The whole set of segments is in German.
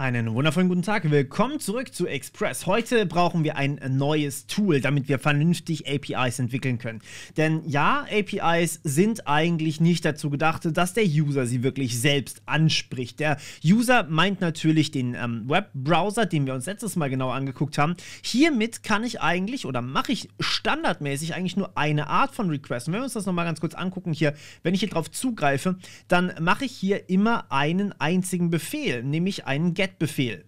Einen wundervollen guten Tag. Willkommen zurück zu Express. Heute brauchen wir ein neues Tool, damit wir vernünftig APIs entwickeln können. Denn ja, APIs sind eigentlich nicht dazu gedacht, dass der User sie wirklich selbst anspricht. Der User meint natürlich den ähm, Webbrowser, den wir uns letztes Mal genau angeguckt haben. Hiermit kann ich eigentlich oder mache ich standardmäßig eigentlich nur eine Art von Request. Und wenn wir uns das nochmal ganz kurz angucken hier, wenn ich hier drauf zugreife, dann mache ich hier immer einen einzigen Befehl, nämlich einen Get Set-Befehl.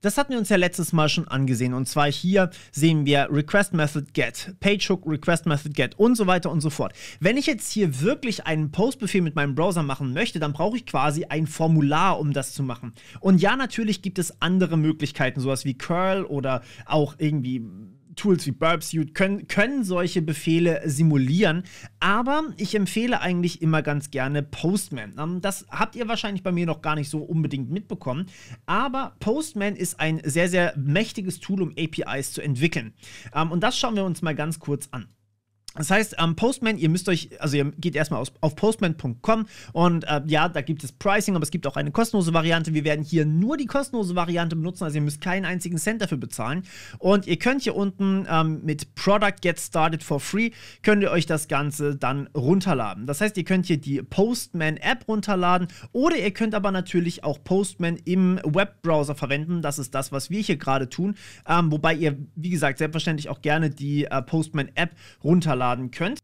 Das hatten wir uns ja letztes Mal schon angesehen und zwar hier sehen wir Request Method Get, PageHook, Request Method Get und so weiter und so fort. Wenn ich jetzt hier wirklich einen Post-Befehl mit meinem Browser machen möchte, dann brauche ich quasi ein Formular, um das zu machen. Und ja, natürlich gibt es andere Möglichkeiten, sowas wie Curl oder auch irgendwie Tools wie Burpsuit können, können solche Befehle simulieren, aber ich empfehle eigentlich immer ganz gerne Postman. Ähm, das habt ihr wahrscheinlich bei mir noch gar nicht so unbedingt mitbekommen, aber Postman ist ein sehr, sehr mächtiges Tool, um APIs zu entwickeln. Ähm, und das schauen wir uns mal ganz kurz an. Das heißt, ähm, Postman, ihr müsst euch, also ihr geht erstmal aus, auf postman.com und äh, ja, da gibt es Pricing, aber es gibt auch eine kostenlose Variante. Wir werden hier nur die kostenlose Variante benutzen, also ihr müsst keinen einzigen Cent dafür bezahlen. Und ihr könnt hier unten ähm, mit Product Get Started for Free, könnt ihr euch das Ganze dann runterladen. Das heißt, ihr könnt hier die Postman-App runterladen oder ihr könnt aber natürlich auch Postman im Webbrowser verwenden. Das ist das, was wir hier gerade tun. Ähm, wobei ihr, wie gesagt, selbstverständlich auch gerne die äh, Postman-App runterladen runterladen könnt.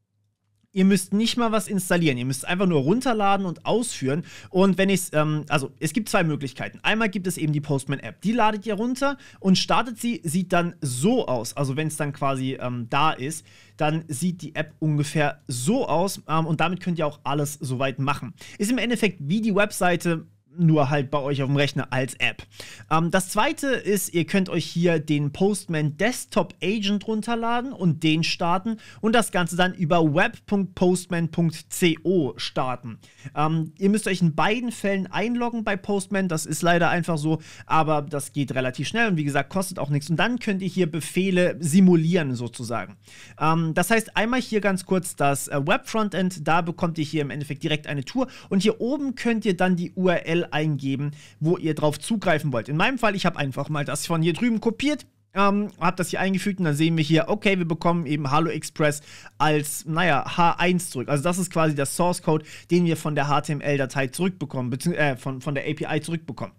Ihr müsst nicht mal was installieren. Ihr müsst einfach nur runterladen und ausführen. Und wenn ich es, ähm, also es gibt zwei Möglichkeiten. Einmal gibt es eben die Postman-App. Die ladet ihr runter und startet sie, sieht dann so aus. Also wenn es dann quasi ähm, da ist, dann sieht die App ungefähr so aus. Ähm, und damit könnt ihr auch alles soweit machen. Ist im Endeffekt wie die Webseite nur halt bei euch auf dem Rechner als App. Ähm, das zweite ist, ihr könnt euch hier den Postman Desktop Agent runterladen und den starten und das Ganze dann über web.postman.co starten. Ähm, ihr müsst euch in beiden Fällen einloggen bei Postman, das ist leider einfach so, aber das geht relativ schnell und wie gesagt, kostet auch nichts. Und dann könnt ihr hier Befehle simulieren sozusagen. Ähm, das heißt, einmal hier ganz kurz das äh, Web Frontend, da bekommt ihr hier im Endeffekt direkt eine Tour und hier oben könnt ihr dann die URL URL eingeben, wo ihr drauf zugreifen wollt. In meinem Fall, ich habe einfach mal das von hier drüben kopiert, ähm, habe das hier eingefügt und dann sehen wir hier, okay, wir bekommen eben Halo Express als, naja, H1 zurück. Also das ist quasi der Source Code, den wir von der HTML-Datei zurückbekommen, äh, von, von der API zurückbekommen.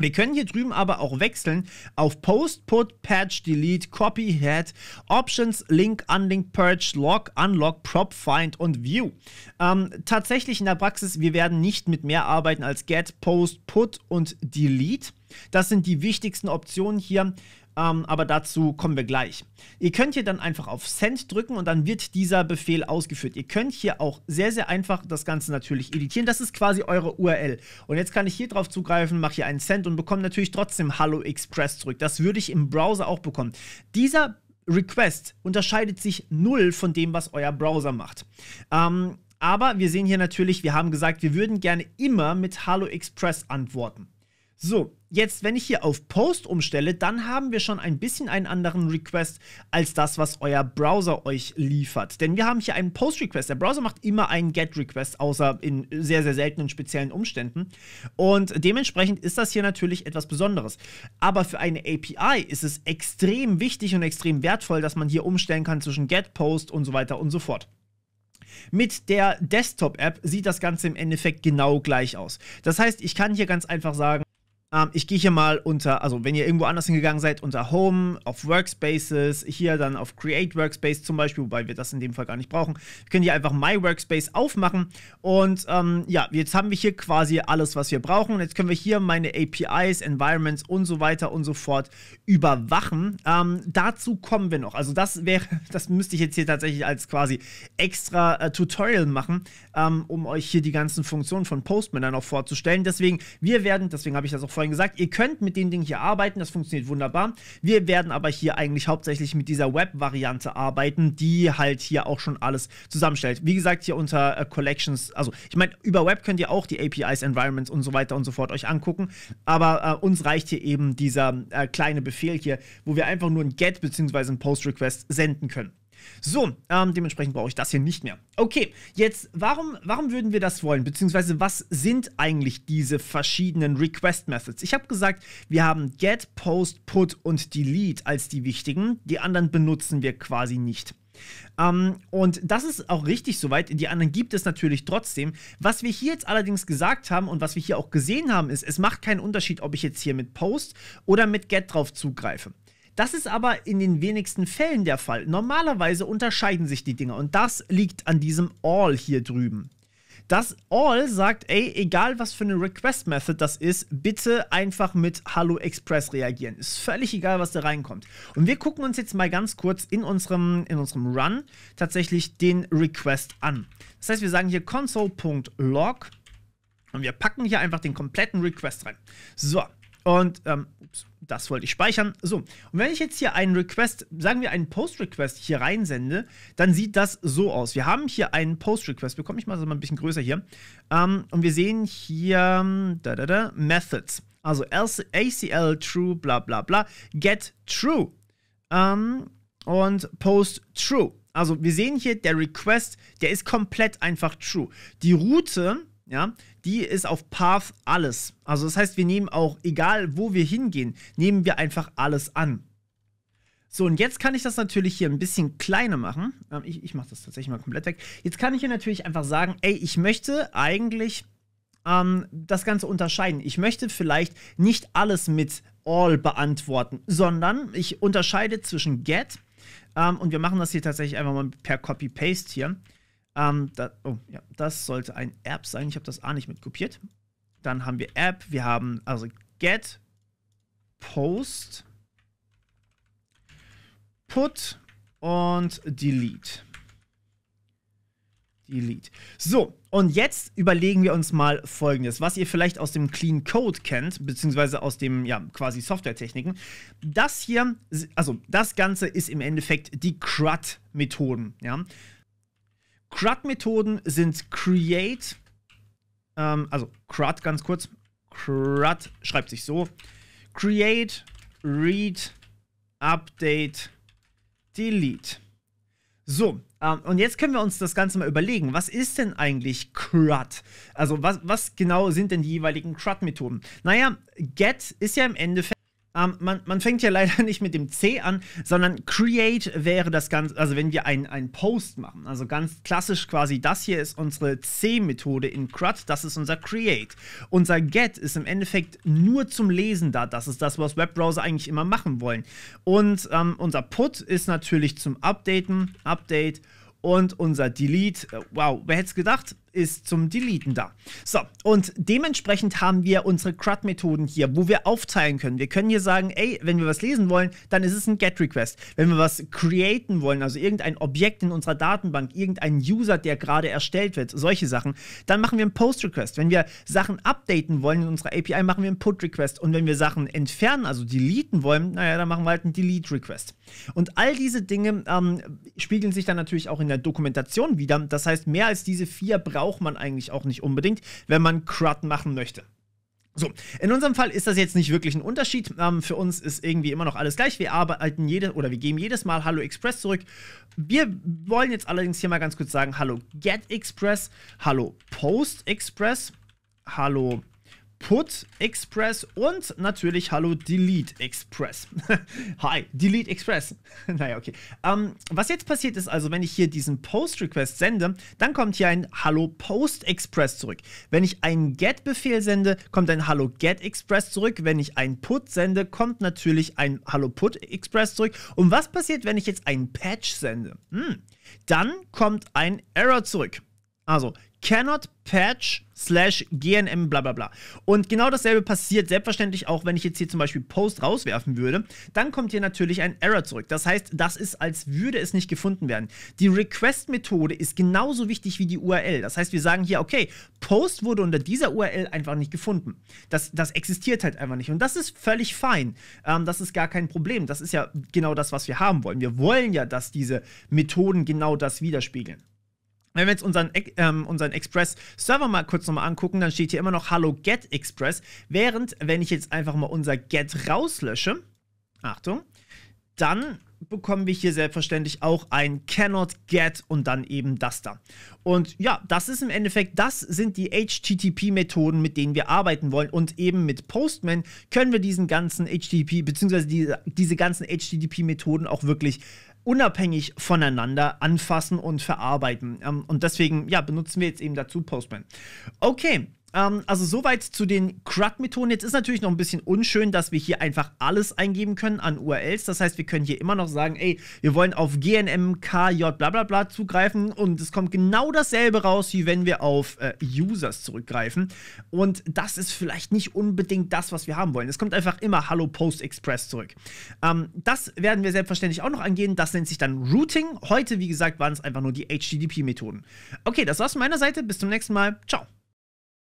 Wir können hier drüben aber auch wechseln auf Post, Put, Patch, Delete, Copy, Head, Options, Link, Unlink, Purge, Lock, Unlock, Prop, Find und View. Ähm, tatsächlich in der Praxis, wir werden nicht mit mehr arbeiten als Get, Post, Put und Delete. Das sind die wichtigsten Optionen hier. Ähm, aber dazu kommen wir gleich. Ihr könnt hier dann einfach auf Send drücken und dann wird dieser Befehl ausgeführt. Ihr könnt hier auch sehr, sehr einfach das Ganze natürlich editieren. Das ist quasi eure URL. Und jetzt kann ich hier drauf zugreifen, mache hier einen Send und bekomme natürlich trotzdem Hallo Express zurück. Das würde ich im Browser auch bekommen. Dieser Request unterscheidet sich null von dem, was euer Browser macht. Ähm, aber wir sehen hier natürlich, wir haben gesagt, wir würden gerne immer mit Hallo Express antworten. So, jetzt, wenn ich hier auf Post umstelle, dann haben wir schon ein bisschen einen anderen Request als das, was euer Browser euch liefert. Denn wir haben hier einen Post-Request. Der Browser macht immer einen Get-Request, außer in sehr, sehr seltenen speziellen Umständen. Und dementsprechend ist das hier natürlich etwas Besonderes. Aber für eine API ist es extrem wichtig und extrem wertvoll, dass man hier umstellen kann zwischen Get, Post und so weiter und so fort. Mit der Desktop-App sieht das Ganze im Endeffekt genau gleich aus. Das heißt, ich kann hier ganz einfach sagen, ähm, ich gehe hier mal unter, also wenn ihr irgendwo anders hingegangen seid, unter Home, auf Workspaces, hier dann auf Create Workspace zum Beispiel, wobei wir das in dem Fall gar nicht brauchen. Wir können hier einfach My Workspace aufmachen und ähm, ja, jetzt haben wir hier quasi alles, was wir brauchen. jetzt können wir hier meine APIs, Environments und so weiter und so fort überwachen. Ähm, dazu kommen wir noch. Also das wäre, das müsste ich jetzt hier tatsächlich als quasi extra äh, Tutorial machen, ähm, um euch hier die ganzen Funktionen von Postman dann auch vorzustellen. Deswegen, wir werden, deswegen habe ich das auch vorhin gesagt, ihr könnt mit den Dingen hier arbeiten, das funktioniert wunderbar. Wir werden aber hier eigentlich hauptsächlich mit dieser Web-Variante arbeiten, die halt hier auch schon alles zusammenstellt. Wie gesagt, hier unter äh, Collections, also ich meine, über Web könnt ihr auch die APIs, Environments und so weiter und so fort euch angucken, aber äh, uns reicht hier eben dieser äh, kleine Befehl hier, wo wir einfach nur ein Get bzw. ein Post-Request senden können. So, ähm, dementsprechend brauche ich das hier nicht mehr. Okay, jetzt, warum, warum würden wir das wollen? Beziehungsweise, was sind eigentlich diese verschiedenen Request Methods? Ich habe gesagt, wir haben Get, Post, Put und Delete als die wichtigen. Die anderen benutzen wir quasi nicht. Ähm, und das ist auch richtig soweit. Die anderen gibt es natürlich trotzdem. Was wir hier jetzt allerdings gesagt haben und was wir hier auch gesehen haben, ist, es macht keinen Unterschied, ob ich jetzt hier mit Post oder mit Get drauf zugreife. Das ist aber in den wenigsten Fällen der Fall. Normalerweise unterscheiden sich die Dinge und das liegt an diesem All hier drüben. Das All sagt, ey, egal was für eine Request Method das ist, bitte einfach mit Hallo Express reagieren. Ist völlig egal, was da reinkommt. Und wir gucken uns jetzt mal ganz kurz in unserem, in unserem Run tatsächlich den Request an. Das heißt, wir sagen hier console.log und wir packen hier einfach den kompletten Request rein. So, und ähm, das wollte ich speichern. So, und wenn ich jetzt hier einen Request, sagen wir einen Post-Request hier reinsende, dann sieht das so aus. Wir haben hier einen Post-Request Bekomme Ich mal, es mal ein bisschen größer hier. Ähm, und wir sehen hier da, da, da, Methods. Also ACL true, bla bla bla, get true ähm, und post true. Also wir sehen hier, der Request, der ist komplett einfach true. Die Route ja, die ist auf Path alles. Also das heißt, wir nehmen auch, egal wo wir hingehen, nehmen wir einfach alles an. So, und jetzt kann ich das natürlich hier ein bisschen kleiner machen. Ähm, ich ich mache das tatsächlich mal komplett weg. Jetzt kann ich hier natürlich einfach sagen, ey, ich möchte eigentlich ähm, das Ganze unterscheiden. Ich möchte vielleicht nicht alles mit all beantworten, sondern ich unterscheide zwischen get ähm, und wir machen das hier tatsächlich einfach mal per Copy-Paste hier. Ähm, da, oh, ja, das sollte ein App sein. Ich habe das A nicht mit kopiert. Dann haben wir App, wir haben also get, post, put und delete. Delete. So, und jetzt überlegen wir uns mal folgendes, was ihr vielleicht aus dem Clean Code kennt, beziehungsweise aus dem, ja, quasi Softwaretechniken. Das hier, also das Ganze ist im Endeffekt die CRUD-Methoden, ja. CRUD-Methoden sind create, ähm, also CRUD ganz kurz. CRUD schreibt sich so: create, read, update, delete. So, ähm, und jetzt können wir uns das Ganze mal überlegen. Was ist denn eigentlich CRUD? Also, was, was genau sind denn die jeweiligen CRUD-Methoden? Naja, get ist ja im Endeffekt ähm, man, man fängt ja leider nicht mit dem C an, sondern create wäre das Ganze, also wenn wir einen Post machen, also ganz klassisch quasi, das hier ist unsere C-Methode in CRUD, das ist unser create. Unser get ist im Endeffekt nur zum Lesen da, das ist das, was Webbrowser eigentlich immer machen wollen. Und ähm, unser put ist natürlich zum Updaten, Update und unser Delete. Äh, wow, wer hätte es gedacht? ist zum Deleten da. So, und dementsprechend haben wir unsere CRUD-Methoden hier, wo wir aufteilen können. Wir können hier sagen, ey, wenn wir was lesen wollen, dann ist es ein GET-Request. Wenn wir was createn wollen, also irgendein Objekt in unserer Datenbank, irgendein User, der gerade erstellt wird, solche Sachen, dann machen wir einen Post-Request. Wenn wir Sachen updaten wollen in unserer API, machen wir einen Put-Request. Und wenn wir Sachen entfernen, also deleten wollen, naja, dann machen wir halt einen Delete-Request. Und all diese Dinge ähm, spiegeln sich dann natürlich auch in der Dokumentation wieder. Das heißt, mehr als diese vier Bra braucht man eigentlich auch nicht unbedingt, wenn man CRUD machen möchte. So, in unserem Fall ist das jetzt nicht wirklich ein Unterschied. Ähm, für uns ist irgendwie immer noch alles gleich. Wir arbeiten jede oder wir geben jedes Mal Hallo Express zurück. Wir wollen jetzt allerdings hier mal ganz kurz sagen: Hallo Get Express, Hallo Post Express, Hallo Put Express und natürlich Hallo Delete Express. Hi, Delete Express. naja, okay. Ähm, was jetzt passiert ist also, wenn ich hier diesen Post Request sende, dann kommt hier ein Hallo Post Express zurück. Wenn ich einen Get-Befehl sende, kommt ein Hallo Get Express zurück. Wenn ich einen Put sende, kommt natürlich ein Hallo Put Express zurück. Und was passiert, wenn ich jetzt einen Patch sende? Hm. Dann kommt ein Error zurück. Also, cannot patch slash GNM bla bla bla. Und genau dasselbe passiert selbstverständlich auch, wenn ich jetzt hier zum Beispiel Post rauswerfen würde, dann kommt hier natürlich ein Error zurück. Das heißt, das ist, als würde es nicht gefunden werden. Die Request-Methode ist genauso wichtig wie die URL. Das heißt, wir sagen hier, okay, Post wurde unter dieser URL einfach nicht gefunden. Das, das existiert halt einfach nicht. Und das ist völlig fein. Ähm, das ist gar kein Problem. Das ist ja genau das, was wir haben wollen. Wir wollen ja, dass diese Methoden genau das widerspiegeln. Wenn wir jetzt unseren, ähm, unseren Express-Server mal kurz nochmal angucken, dann steht hier immer noch Hallo Get Express. Während, wenn ich jetzt einfach mal unser Get rauslösche, Achtung, dann bekommen wir hier selbstverständlich auch ein cannot get und dann eben das da. Und ja, das ist im Endeffekt, das sind die HTTP-Methoden, mit denen wir arbeiten wollen. Und eben mit Postman können wir diesen ganzen HTTP, beziehungsweise die, diese ganzen HTTP-Methoden auch wirklich unabhängig voneinander anfassen und verarbeiten. Ähm, und deswegen, ja, benutzen wir jetzt eben dazu Postman. Okay, ähm, also soweit zu den CRUD-Methoden. Jetzt ist natürlich noch ein bisschen unschön, dass wir hier einfach alles eingeben können an URLs. Das heißt, wir können hier immer noch sagen, ey, wir wollen auf GNMKJ bla bla bla zugreifen und es kommt genau dasselbe raus, wie wenn wir auf äh, Users zurückgreifen. Und das ist vielleicht nicht unbedingt das, was wir haben wollen. Es kommt einfach immer Hallo Post Express zurück. Ähm, das werden wir selbstverständlich auch noch angehen. Das nennt sich dann Routing. Heute, wie gesagt, waren es einfach nur die HTTP-Methoden. Okay, das war's von meiner Seite. Bis zum nächsten Mal. Ciao.